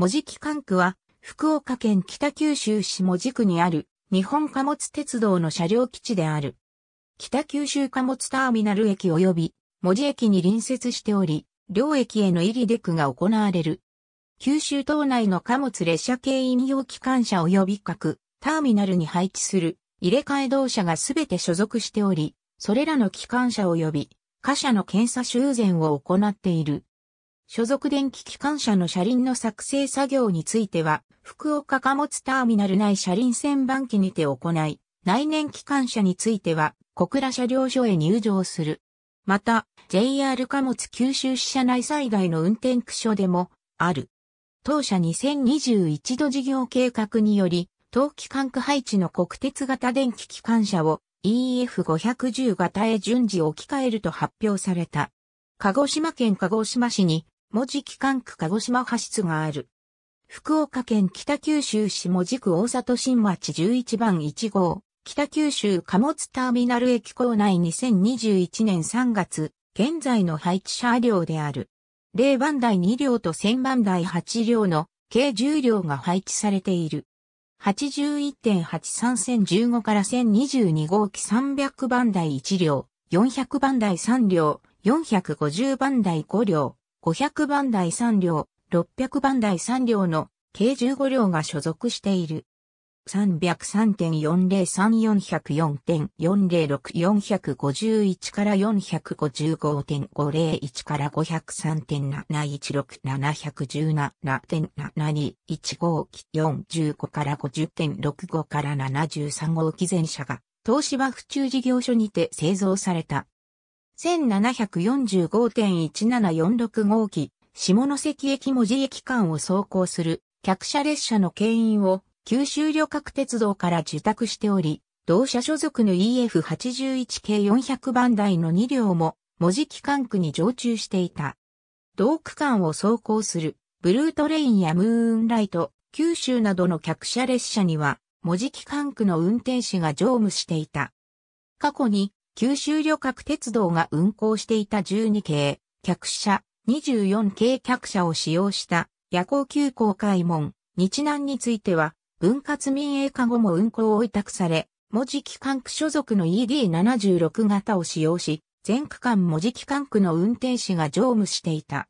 門司機関区は、福岡県北九州市門司区にある、日本貨物鉄道の車両基地である。北九州貨物ターミナル駅及び、門司駅に隣接しており、両駅への入り出クが行われる。九州島内の貨物列車系引用機関車及び各ターミナルに配置する入れ替え同社がすべて所属しており、それらの機関車及び貨車の検査修繕を行っている。所属電気機関車の車輪の作成作業については、福岡貨物ターミナル内車輪旋盤機にて行い、内燃機関車については、小倉車両所へ入場する。また、JR 貨物九州支社内最大の運転区所でも、ある。当社2021度事業計画により、冬季管区配置の国鉄型電気機関車を EF510 型へ順次置き換えると発表された。鹿児島県鹿児島市に門司機関区鹿児島派出がある。福岡県北九州市門字区大里新町11番1号、北九州貨物ターミナル駅構内2021年3月、現在の配置車両である。0番台2両と1000番台8両の計10両が配置されている。81.831015から1022号機300番台1両、400番台3両、450番台5両、500番台3両、600番台3両の計15両が所属している。303.403-404.406-451から455.501から5 0 3 7 1 6 7 1 7 7 2 1 5 4 5から50.65から73号機前車が東芝府中事業所にて製造された。1745.1746号機、下関駅門司駅間を走行する客車列車の牽引を九州旅客鉄道から受託しており、同社所属の EF81 系400番台の2両も、文字機関区に常駐していた。同区間を走行する、ブルートレインやムーンライト、九州などの客車列車には、文字機関区の運転士が乗務していた。過去に、九州旅客鉄道が運行していた12系、客車、24系客車を使用した夜行急行開門、日南については、分割民営化後も運行を委託され、文字機関区所属の ED76 型を使用し、全区間文字機関区の運転士が乗務していた。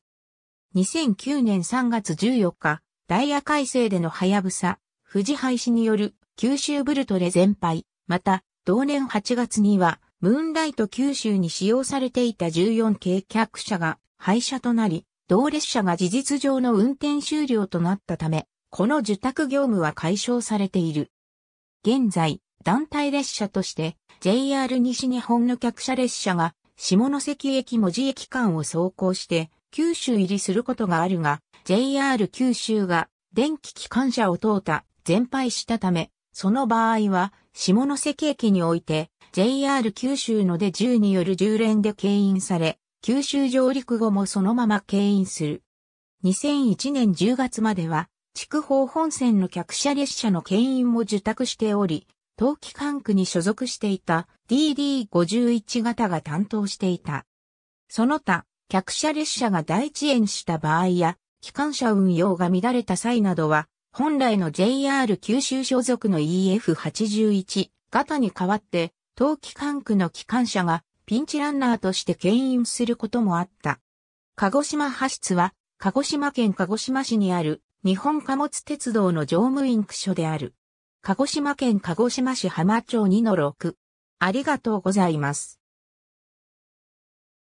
2009年3月14日、ダイヤ改正でのハヤブサ、富士廃止による九州ブルトレ全廃、また、同年8月には、ムーンライト九州に使用されていた14系客車が廃車となり、同列車が事実上の運転終了となったため、この受託業務は解消されている。現在、団体列車として JR 西日本の客車列車が下関駅文字駅間を走行して九州入りすることがあるが JR 九州が電気機関車を通った全廃したためその場合は下関駅において JR 九州ので10による10連で牽引され、九州上陸後もそのまま牽引する。2001年10月までは、筑豊本線の客車列車の牽引も受託しており、冬季管区に所属していた DD51 型が担当していた。その他、客車列車が大遅延した場合や、機関車運用が乱れた際などは、本来の JR 九州所属の EF81 型に代わって冬季管区の機関車がピンチランナーとして牽引することもあった。鹿児島派出は、鹿児島県鹿児島市にある日本貨物鉄道の乗務員区所である。鹿児島県鹿児島市浜町2の6。ありがとうございます。